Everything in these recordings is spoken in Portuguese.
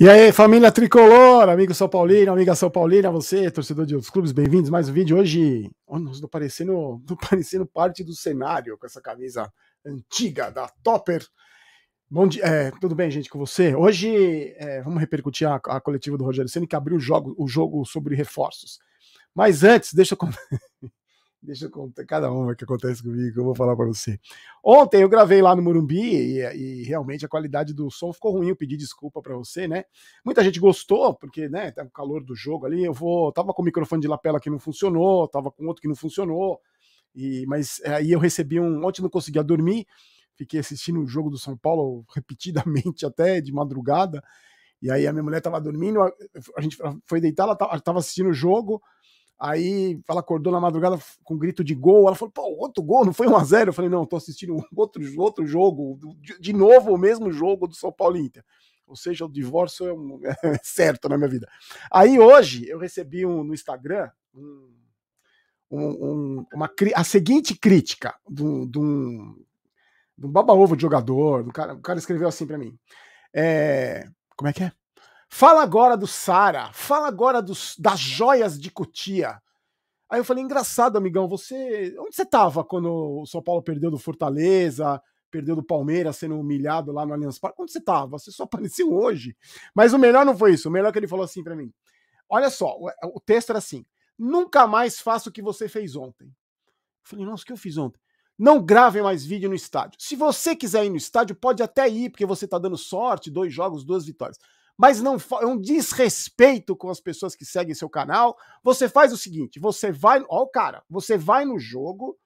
E aí, família tricolor, amigo São Paulino, amiga São Paulina, você, torcedor de outros clubes, bem-vindos mais um vídeo. Hoje, oh, nós estou parecendo, parecendo parte do cenário com essa camisa antiga da Topper. Bom dia, é, tudo bem, gente, com você? Hoje é, vamos repercutir a, a, coletiva do Rogério Senna que abriu o jogo, o jogo sobre reforços. Mas antes, deixa eu. Deixa eu contar cada uma que acontece comigo, que eu vou falar para você. Ontem eu gravei lá no Morumbi e, e, realmente a qualidade do som ficou ruim. Eu pedi desculpa para você, né? Muita gente gostou, porque, né, tá o calor do jogo ali. Eu vou, tava com o microfone de lapela que não funcionou, tava com outro que não funcionou. E, mas eh, aí eu recebi um. Ontem não conseguia dormir, fiquei assistindo o jogo do São Paulo repetidamente até de madrugada. E aí a minha mulher tava dormindo, a gente foi deitar, ela tava assistindo o jogo Aí ela acordou na madrugada com um grito de gol. Ela falou: pô, outro gol, não foi 1x0? Eu falei: não, tô assistindo outro, outro jogo, de novo o mesmo jogo do São Paulo Inter. Ou seja, o divórcio é, um, é certo na minha vida. Aí hoje eu recebi um, no Instagram um, um, uma, a seguinte crítica de um, baba-ovo de jogador. O cara, o cara escreveu assim para mim: é, como é que é? Fala agora do Sara, fala agora dos, das joias de Cotia. Aí eu falei, engraçado, amigão, você. Onde você estava quando o São Paulo perdeu do Fortaleza, perdeu do Palmeiras, sendo humilhado lá no Allianz Parque? Onde você estava? Você só apareceu hoje. Mas o melhor não foi isso. O melhor é que ele falou assim para mim. Olha só, é, o texto era assim: nunca mais faça o que você fez ontem. Eu falei, nossa, o que eu fiz ontem? Não grave mais vídeo no estádio. Se você quiser ir no estádio, pode até ir, porque você está dando sorte, dois jogos, duas vitórias mas não é um desrespeito com as pessoas que seguem seu canal. Você faz o seguinte: você vai, ó, cara, você vai no jogo,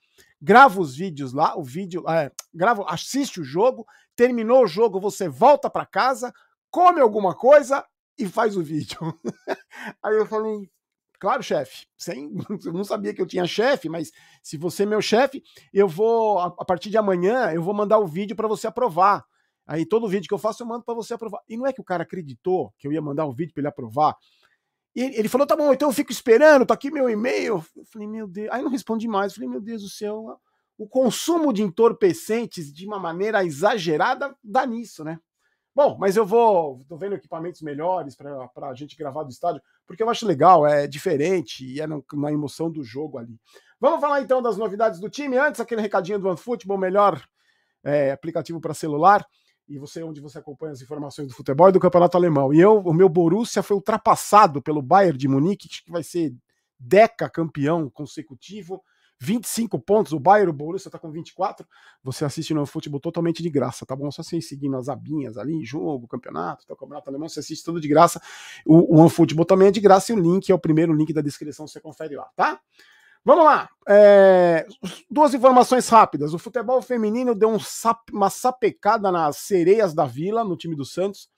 grava os vídeos lá, o vídeo, é, grava, assiste o jogo, terminou o jogo, você volta para casa, come alguma coisa e faz o vídeo. Aí eu falei, Claro, chefe. Sem, eu não sabia que eu tinha chefe, mas se você é meu chefe, eu vou a, partir de amanhã eu vou mandar o vídeo para você aprovar. Aí todo vídeo que eu faço eu mando para você aprovar. E não é que o cara acreditou que eu ia mandar o vídeo para ele aprovar. E ele falou: tá bom, então eu fico esperando, tá aqui meu e-mail. Eu falei: meu Deus. Aí não respondi mais. Eu falei: meu Deus do céu, o consumo de entorpecentes de uma maneira exagerada dá nisso, né? Bom, mas eu vou. tô vendo equipamentos melhores para a gente gravar do estádio, porque eu acho legal, é diferente e é na, na emoção do jogo ali. Vamos falar então das novidades do time. Antes, aquele recadinho do OneFootball, melhor é, aplicativo para celular e você é onde você acompanha as informações do futebol e do campeonato alemão. E eu, o meu Borussia foi ultrapassado pelo Bayern de Munique, que vai ser deca campeão consecutivo. 25 pontos, o Bayern, o Borussia tá com 24. Você assiste no futebol totalmente de graça, tá bom? Só sem seguindo as abinhas ali, jogo, campeonato, tá, campeonato alemão, você assiste tudo de graça. O, o futebol também é de graça e o link é o primeiro link da descrição, você confere lá, tá? Vamos lá. É, duas informações rápidas. O futebol feminino deu um sap, uma sapecada nas sereias da Vila, no time do Santos.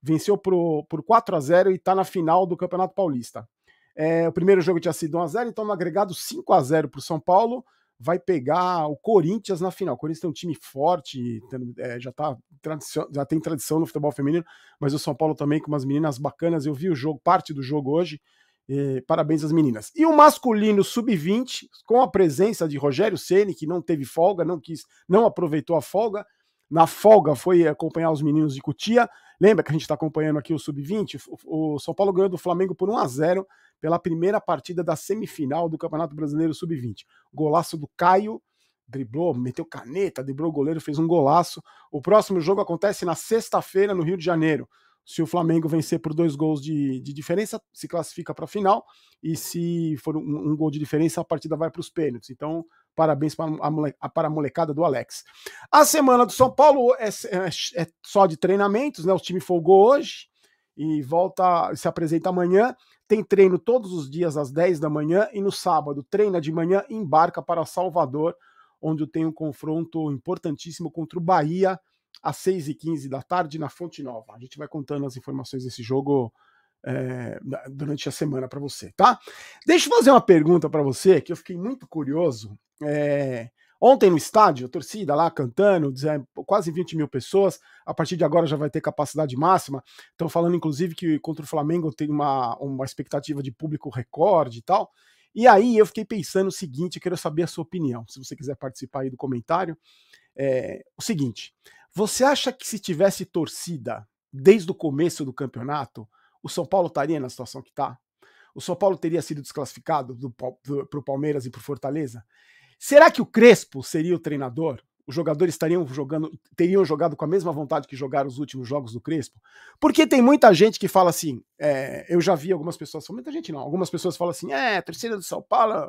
Venceu por, por 4 a 0 e está na final do Campeonato Paulista. É, o primeiro jogo tinha sido 1x0, então no agregado 5 a 0 para o São Paulo. Vai pegar o Corinthians na final. O Corinthians tem um time forte, é, já, tá, já tem tradição no futebol feminino, mas o São Paulo também com umas meninas bacanas. Eu vi o jogo, parte do jogo hoje. E parabéns às meninas. E o masculino sub-20, com a presença de Rogério Ceni, que não teve folga, não quis, não aproveitou a folga. Na folga foi acompanhar os meninos de Cutia. Lembra que a gente está acompanhando aqui o sub-20? O São Paulo ganhou do Flamengo por 1 a 0 pela primeira partida da semifinal do Campeonato Brasileiro sub-20. Golaço do Caio, driblou, meteu caneta, driblou o goleiro, fez um golaço. O próximo jogo acontece na sexta-feira no Rio de Janeiro. Se o Flamengo vencer por dois gols de, de diferença, se classifica para a final. E se for um, um, gol de diferença, a partida vai para os pênaltis. Então, parabéns para a, molecada do Alex. A semana do São Paulo é, é, é só de treinamentos, né? O time folgou hoje e volta, se apresenta amanhã. Tem treino todos os dias às 10 da manhã e no sábado treina de manhã e embarca para Salvador, onde tem um confronto importantíssimo contra o Bahia às 6h15 da tarde na Fonte Nova. A gente vai contando as informações desse jogo é, durante a semana para você, tá? Deixa eu fazer uma pergunta para você que eu fiquei muito curioso. É, ontem no estádio, a torcida lá cantando, quase 20 mil pessoas. A partir de agora já vai ter capacidade máxima. Estão falando, inclusive, que contra o Flamengo tem uma, uma expectativa de público recorde e tal. E aí eu fiquei pensando o seguinte, eu quero saber a sua opinião, se você quiser participar aí do comentário. É, o seguinte, você acha que se tivesse torcida desde o começo do campeonato, o São Paulo estaria na situação que está? O São Paulo teria sido desclassificado para o Palmeiras e para o Fortaleza? Será que o Crespo seria o treinador? Os jogadores estariam jogando, teriam jogado com a mesma vontade que jogaram os últimos jogos do Crespo? Porque tem muita gente que fala assim. É, eu já vi algumas pessoas, muita gente não, algumas pessoas falam assim: é, a torcida do São Paulo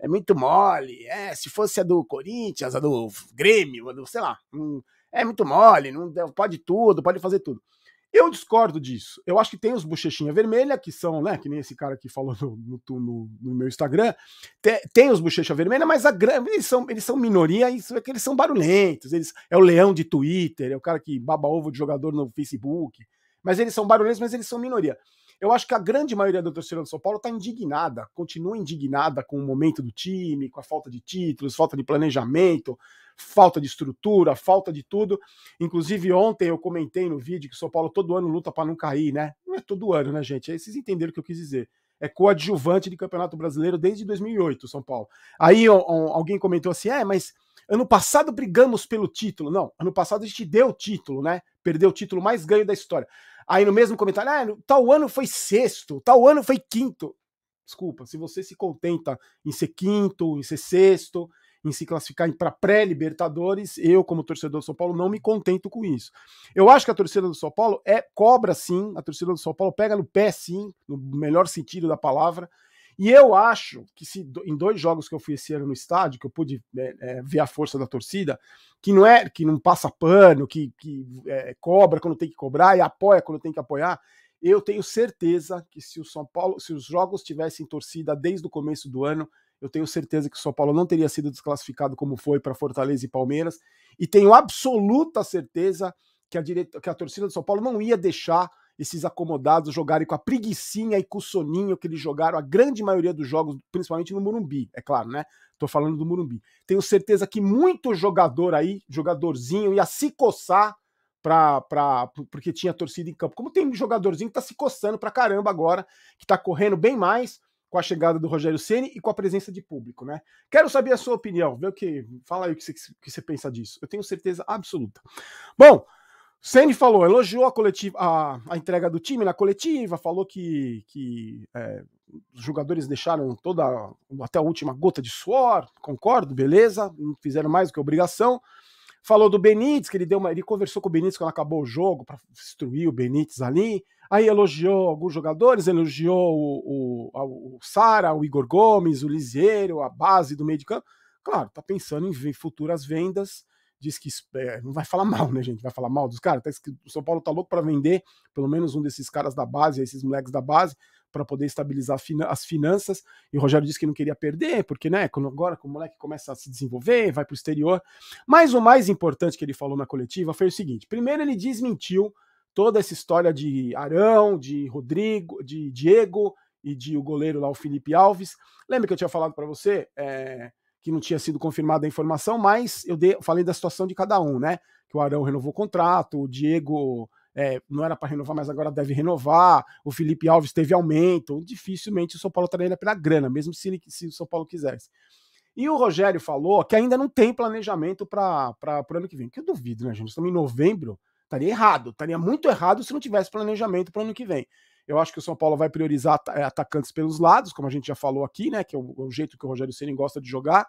é muito mole, é, se fosse a do Corinthians, a do Grêmio, a do, sei lá, um, é muito mole, não pode tudo, pode fazer tudo. Eu discordo disso. Eu acho que tem os bochechinha vermelha, que são, né, que nem esse cara que falou no, no, no, no meu Instagram, tem, tem os bochecha vermelha, mas a eles são, eles são minoria, isso é que eles são barulhentos, eles é o leão de Twitter, é o cara que baba ovo de jogador no Facebook, mas eles são barulhentos, mas eles são minoria. Eu acho que a grande maioria da torcida do São Paulo está indignada, continua indignada com o momento do time, com a falta de títulos, falta de planejamento, falta de estrutura, falta de tudo. Inclusive, ontem eu comentei no vídeo que o São Paulo todo ano luta para não cair, né? Não é todo ano, né, gente? Aí vocês entenderam o que eu quis dizer é coadjuvante de Campeonato Brasileiro desde 2008, São Paulo. Aí um, alguém comentou assim: é, mas ano passado brigamos pelo título. Não, ano passado a gente deu o título, né? Perdeu o título mais ganho da história. Aí no mesmo comentário, ah, tal ano foi sexto, tal ano foi quinto. Desculpa, se você se contenta em ser quinto, em ser sexto, em se classificar para pré-libertadores, eu, como torcedor do São Paulo, não me contento com isso. Eu acho que a torcida do São Paulo é cobra sim, a torcida do São Paulo pega no pé sim, no melhor sentido da palavra, e eu acho que se em dois jogos que eu fui esse ano no estádio, que eu pude é, é, ver a força da torcida, que não é que não passa pano, que, que é, cobra quando tem que cobrar e apoia quando tem que apoiar, eu tenho certeza que se o São Paulo, se os jogos tivessem torcida desde o começo do ano, eu tenho certeza que o São Paulo não teria sido desclassificado como foi para Fortaleza e Palmeiras, e tenho absoluta certeza que a, direta, que a torcida do São Paulo não ia deixar esses acomodados jogarem com a preguiçinha e com o soninho que eles jogaram a grande maioria dos jogos, principalmente no Murumbi, é claro, né? Tô falando do Murumbi. Tenho certeza que muito jogador aí, jogadorzinho, ia se coçar pra, pra, porque tinha torcida em campo. Como tem jogadorzinho que tá se coçando pra caramba agora, que tá correndo bem mais com a chegada do Rogério Ceni e com a presença de público, né? Quero saber a sua opinião, ver o que, fala aí o que você pensa disso. Eu tenho certeza absoluta. Bom, Sene falou, elogiou a coletiva, a, a, entrega do time na coletiva, falou que, que é, os jogadores deixaram toda até a última gota de suor, concordo, beleza, não fizeram mais do que obrigação. Falou do Benítez, que ele deu uma, ele conversou com o Benítez quando acabou o jogo para destruir o Benítez ali. Aí elogiou alguns jogadores, elogiou o, o, o Sara, o Igor Gomes, o Lisieiro, a base do meio de campo. Claro, tá pensando em futuras vendas diz que é, não vai falar mal, né, gente? Vai falar mal dos caras. Tá, o São Paulo tá louco para vender pelo menos um desses caras da base, esses moleques da base, para poder estabilizar as finanças. E o Rogério disse que não queria perder, porque né, agora que o moleque começa a se desenvolver, vai para o exterior. Mas o mais importante que ele falou na coletiva foi o seguinte: primeiro, ele desmentiu toda essa história de Arão, de Rodrigo, de Diego e de o goleiro lá, o Felipe Alves. Lembra que eu tinha falado para você? É, que não tinha sido confirmada a informação, mas eu falei da situação de cada um, né? Que o Arão renovou o contrato, o Diego é, não era para renovar, mas agora deve renovar. O Felipe Alves teve aumento. Dificilmente o São Paulo traria pela grana, mesmo se, se, o São Paulo quisesse. E o Rogério falou que ainda não tem planejamento para o ano que vem. Que eu duvido, né, gente? Estamos em novembro, estaria errado, estaria muito errado se não tivesse planejamento para o ano que vem. Eu acho que o São Paulo vai priorizar eh, atacantes pelos lados, como a gente já falou aqui, né? Que é o, o jeito que o Rogério Ceni gosta de jogar.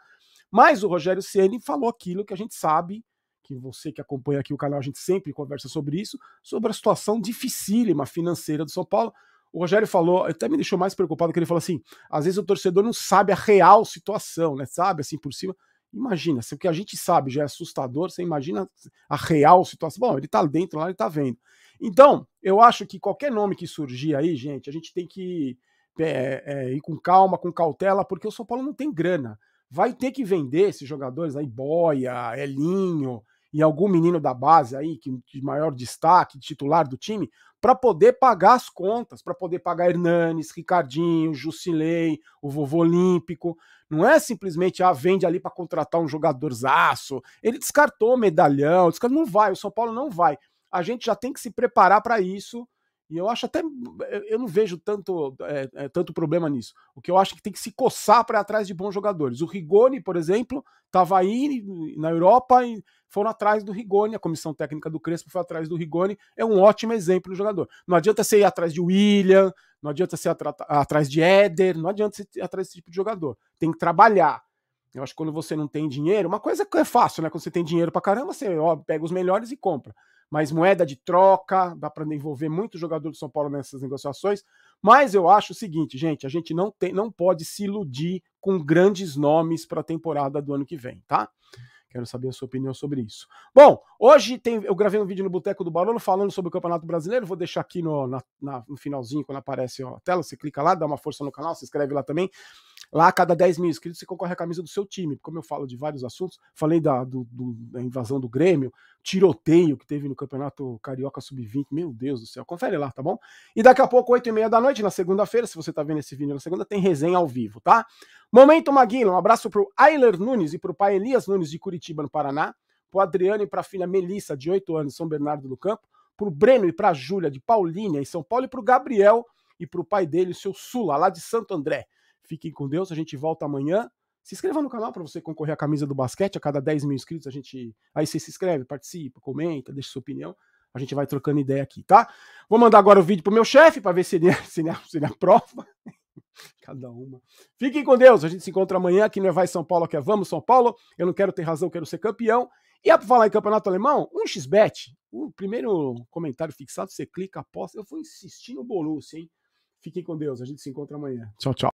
Mas o Rogério Ceni falou aquilo que a gente sabe, que você que acompanha aqui o canal, a gente sempre conversa sobre isso, sobre a situação dificílima financeira do São Paulo. O Rogério falou, até me deixou mais preocupado, que ele falou assim: às vezes o torcedor não sabe a real situação, né? Sabe, assim por cima. Imagina, se o que a gente sabe já é assustador, você imagina a real situação. Bom, ele tá dentro lá, ele tá vendo. Então, eu acho que qualquer nome que surgir aí, gente, a gente tem que é, é, é, ir com calma, com cautela, porque o São Paulo não tem grana. Vai ter que vender esses jogadores aí, Boia, Elinho e algum menino da base aí, que de maior destaque, titular do time, para poder pagar as contas, para poder pagar Hernanes, Ricardinho, Jusilei, o vovô Olímpico. Não é simplesmente, ah, vende ali para contratar um jogador zaço. Ele descartou medalhão, descartou, não vai, o São Paulo não vai a gente já tem que se preparar para isso. E eu acho até. Eu não vejo tanto, é, é, tanto problema nisso. O que eu acho é que tem que se coçar para atrás de bons jogadores. O Rigoni, por exemplo, estava aí na Europa e foram atrás do Rigoni. A comissão técnica do Crespo foi atrás do Rigoni. É um ótimo exemplo de jogador. Não adianta você ir atrás de William, não adianta você ir atrás de Éder, não adianta você ir atrás desse tipo de jogador. Tem que trabalhar. Eu acho que quando você não tem dinheiro, uma coisa que é fácil, né? Quando você tem dinheiro para caramba, você ó, pega os melhores e compra mas moeda de troca, dá para envolver muito jogador do São Paulo nessas negociações. Mas eu acho o seguinte, gente, a gente não, tem, não pode se iludir com grandes nomes para a temporada do ano que vem, tá? Quero saber a sua opinião sobre isso. Bom, hoje tem, eu gravei um vídeo no Boteco do Barolo falando sobre o Campeonato Brasileiro. Vou deixar aqui no, na, na, no finalzinho, quando aparece ó, a tela. Você clica lá, dá uma força no canal, se inscreve lá também. Lá, a cada 10 mil inscritos, você concorre à camisa do seu time. Como eu falo de vários assuntos, falei da, do, do, da invasão do Grêmio, tiroteio que teve no Campeonato Carioca Sub-20. Meu Deus do céu, confere lá, tá bom? E daqui a pouco, 8 e meia da noite, na segunda-feira, se você tá vendo esse vídeo na segunda, tem resenha ao vivo, tá? Momento Maguila, um abraço pro Ayler Nunes e pro pai Elias Nunes de Curitiba, no Paraná, pro Adriano e pra filha Melissa, de 8 anos, São Bernardo do Campo, pro Breno e pra Júlia, de Paulínia, em São Paulo, e pro Gabriel e pro pai dele, o seu Sula, lá de Santo André. Fiquem com Deus, a gente volta amanhã se inscreva no canal para você concorrer à camisa do basquete. A cada 10 mil inscritos, a gente. Aí você se inscreve, participa, comenta, deixa sua opinião. A gente vai trocando ideia aqui, tá? Vou mandar agora o vídeo pro meu chefe para ver se ele, é, se, ele, é, se ele aprova. Cada uma. Fiquem com Deus. A gente se encontra amanhã aqui no é Vai São Paulo, que é Vamos São Paulo. Eu não quero ter razão, quero ser campeão. E é para falar em campeonato alemão, um xbet. O primeiro comentário fixado, você clica, aposta. Eu vou insistir no Borussia, hein? Fiquem com Deus. A gente se encontra amanhã. Tchau, tchau.